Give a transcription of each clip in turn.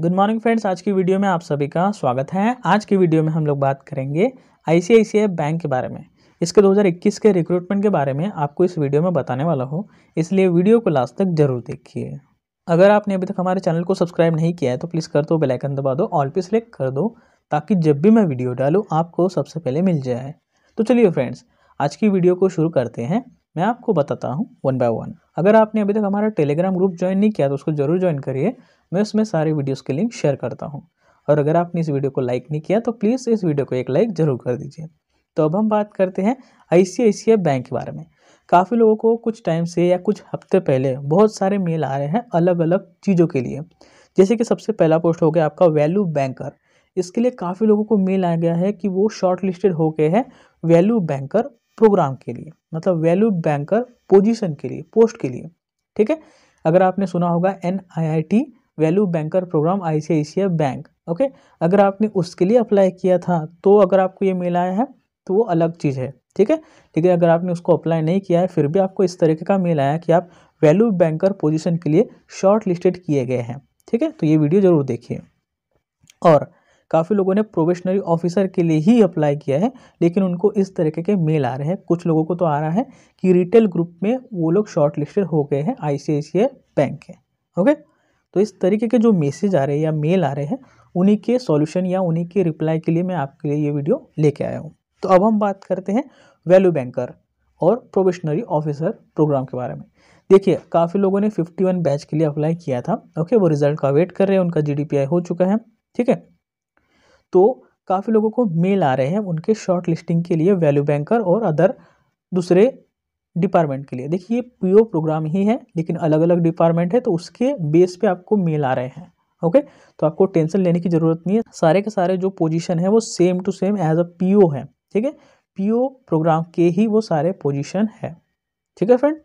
good morning friends आज की video में आप सभी का स्वागत है आज की वीडियो में हम लोग बात करेंगे आई बैंक के बारे में इसके 2021 के रिक्रूटमेंट के बारे में आपको इस वीडियो में बताने वाला हो इसलिए वीडियो को लास्ट तक जरूर देखिए अगर आपने अभी तक हमारे चैनल को सब्सक्राइब नहीं किया है तो प्लीज़ कर दो बेलाइकन दबा दो ऑल पे सिलेक्ट कर दो ताकि जब भी मैं वीडियो डालूँ आपको सबसे पहले मिल जाए तो चलिए फ्रेंड्स आज की वीडियो को शुरू करते हैं मैं आपको बताता हूँ वन बाय वन अगर आपने अभी तक हमारा टेलीग्राम ग्रुप ज्वाइन नहीं किया तो उसको जरूर ज्वाइन करिए मैं उसमें सारे वीडियोस के लिंक शेयर करता हूँ और अगर आपने इस वीडियो को लाइक नहीं किया तो प्लीज़ इस वीडियो को एक लाइक ज़रूर कर दीजिए तो अब हम बात करते हैं आई बैंक के बारे में काफ़ी लोगों को कुछ टाइम से या कुछ हफ्ते पहले बहुत सारे मेल आ रहे हैं अलग अलग चीज़ों के लिए जैसे कि सबसे पहला पोस्ट हो गया आपका वैल्यू बैंकर इसके लिए काफ़ी लोगों को मेल आ गया है कि वो शॉर्ट लिस्टेड हो गए हैं वैल्यू बैंकर प्रोग्राम के लिए मतलब वैल्यू बैंकर पोजीशन के लिए पोस्ट के लिए ठीक है अगर आपने सुना होगा an value banker program I bank okay अगर आपने उसके लिए अप्लाई किया था तो अगर आपको ये मेल आया है तो वो अलग चीज़ है ठीक है लेकिन अगर आपने उसको अप्लाई नहीं किया है फिर भी आपको इस तरीके का मेल आया कि आप वैल्यू बैंकर पोजीशन के लिए शॉर्ट लिस्टेड किए गए हैं ठीक है तो ये वीडियो ज़रूर देखिए और काफ़ी लोगों ने प्रोबेशनरी ऑफिसर के लिए ही अप्लाई किया है लेकिन उनको इस तरीके के मेल आ रहे हैं कुछ लोगों को तो आ रहा है कि रिटेल ग्रुप में वो लोग शॉर्ट लिस्टेड हो गए हैं आई बैंक के ओके तो इस तरीके के जो मैसेज आ रहे हैं या मेल आ रहे हैं उन्हीं के सॉल्यूशन या उन्हीं के रिप्लाई के लिए मैं आपके लिए ये वीडियो लेके आया हूँ तो अब हम बात करते हैं वैल्यू बैंकर और प्रोबेशनरी ऑफिसर प्रोग्राम के बारे में देखिए काफ़ी लोगों ने 51 बैच के लिए अप्लाई किया था ओके वो रिजल्ट का वेट कर रहे हैं उनका जी हो चुका है ठीक है तो काफ़ी लोगों को मेल आ रहे हैं उनके शॉर्ट लिस्टिंग के लिए वैल्यू बैंकर और अदर दूसरे डिपार्टमेंट के लिए देखिए ये पीओ प्रोग्राम ही है लेकिन अलग अलग डिपार्टमेंट है तो उसके बेस पे आपको मेल आ रहे हैं ओके तो आपको टेंशन लेने की ज़रूरत नहीं है सारे के सारे जो पोजीशन है वो same to same as a PO है ठीक है पीओ प्रोग्राम के ही वो सारे पोजीशन है ठीक है फ्रेंड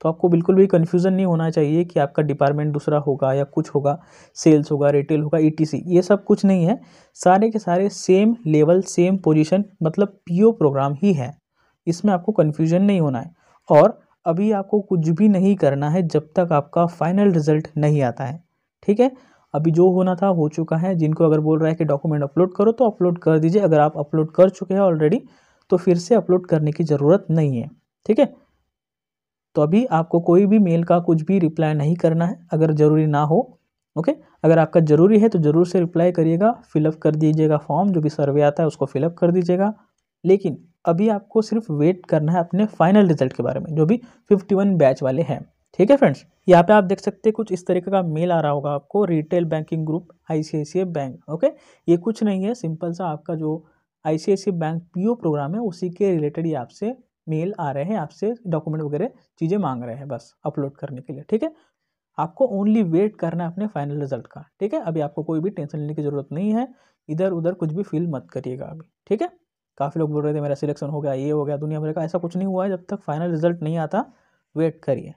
तो आपको बिल्कुल भी कन्फ्यूज़न नहीं होना चाहिए कि आपका डिपार्टमेंट दूसरा होगा या कुछ होगा सेल्स होगा रिटेल होगा ईटीसी ये सब कुछ नहीं है सारे के सारे सेम लेवल सेम पोजीशन मतलब पीओ प्रोग्राम ही है इसमें आपको कन्फ्यूजन नहीं होना है और अभी आपको कुछ भी नहीं करना है जब तक आपका फाइनल रिजल्ट नहीं आता है ठीक है अभी जो होना था हो चुका है जिनको अगर बोल रहा है कि डॉक्यूमेंट अपलोड करो तो अपलोड कर दीजिए अगर आप अपलोड कर चुके हैं ऑलरेडी तो फिर से अपलोड करने की ज़रूरत नहीं है ठीक है तो अभी आपको कोई भी मेल का कुछ भी रिप्लाई नहीं करना है अगर ज़रूरी ना हो ओके अगर आपका ज़रूरी है तो ज़रूर से रिप्लाई करिएगा फिलअप कर दीजिएगा फॉर्म जो भी सर्वे आता है उसको फिलअप कर दीजिएगा लेकिन अभी आपको सिर्फ वेट करना है अपने फाइनल रिजल्ट के बारे में जो भी वन बैच वाले हैं ठीक है फ्रेंड्स यहाँ पे आप देख सकते हैं कुछ इस तरीके का मेल आ रहा होगा आपको retail banking group I bank okay ये कुछ नहीं है सिंपल सा आपका जो आई बैंक पी प्रोग्राम है उसी के रिलेटेड ये आपसे मेल आ रहे हैं आपसे डॉक्यूमेंट वगैरह चीज़ें मांग रहे हैं बस अपलोड करने के लिए ठीक है आपको ओनली वेट करना है अपने फाइनल रिजल्ट का ठीक है अभी आपको कोई भी टेंशन लेने की ज़रूरत नहीं है इधर उधर कुछ भी फील मत करिएगा अभी ठीक है काफ़ी लोग बोल रहे थे मेरा सिलेक्शन हो गया ये हो गया दुनिया भर का ऐसा कुछ नहीं हुआ है जब तक फाइनल रिजल्ट नहीं आता वेट करिए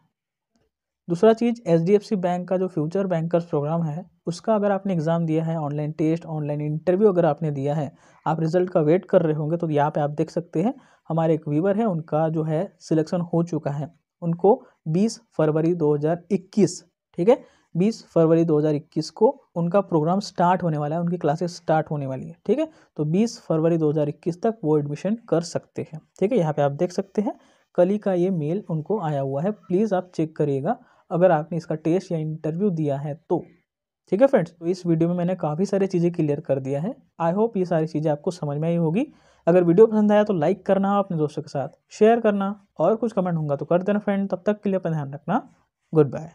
दूसरा चीज़ एच बैंक का जो फ्यूचर बैंकर्स प्रोग्राम है उसका अगर आपने एग्ज़ाम दिया है ऑनलाइन टेस्ट ऑनलाइन इंटरव्यू अगर आपने दिया है आप रिजल्ट का वेट कर रहे होंगे तो यहाँ पे आप देख सकते हैं हमारे एक व्यूवर है उनका जो है सिलेक्शन हो चुका है उनको 20 फरवरी 2021 ठीक है 20 फरवरी 2021 को उनका प्रोग्राम स्टार्ट होने वाला है उनकी क्लासेस स्टार्ट होने वाली है ठीक है तो बीस फरवरी दो तक वो एडमिशन कर सकते हैं ठीक है यहाँ पे आप देख सकते हैं कली का ये मेल उनको आया हुआ है प्लीज़ आप चेक करिएगा अगर आपने इसका टेस्ट या इंटरव्यू दिया है तो ठीक है फ्रेंड्स तो इस वीडियो में मैंने काफ़ी सारी चीज़ें क्लियर कर दिया है आई होप ये सारी चीज़ें आपको समझ में आई होगी अगर वीडियो पसंद आया तो लाइक करना अपने दोस्तों के साथ शेयर करना और कुछ कमेंट होगा तो कर देना फ्रेंड तब तक के लिए अपना ध्यान रखना गुड बाय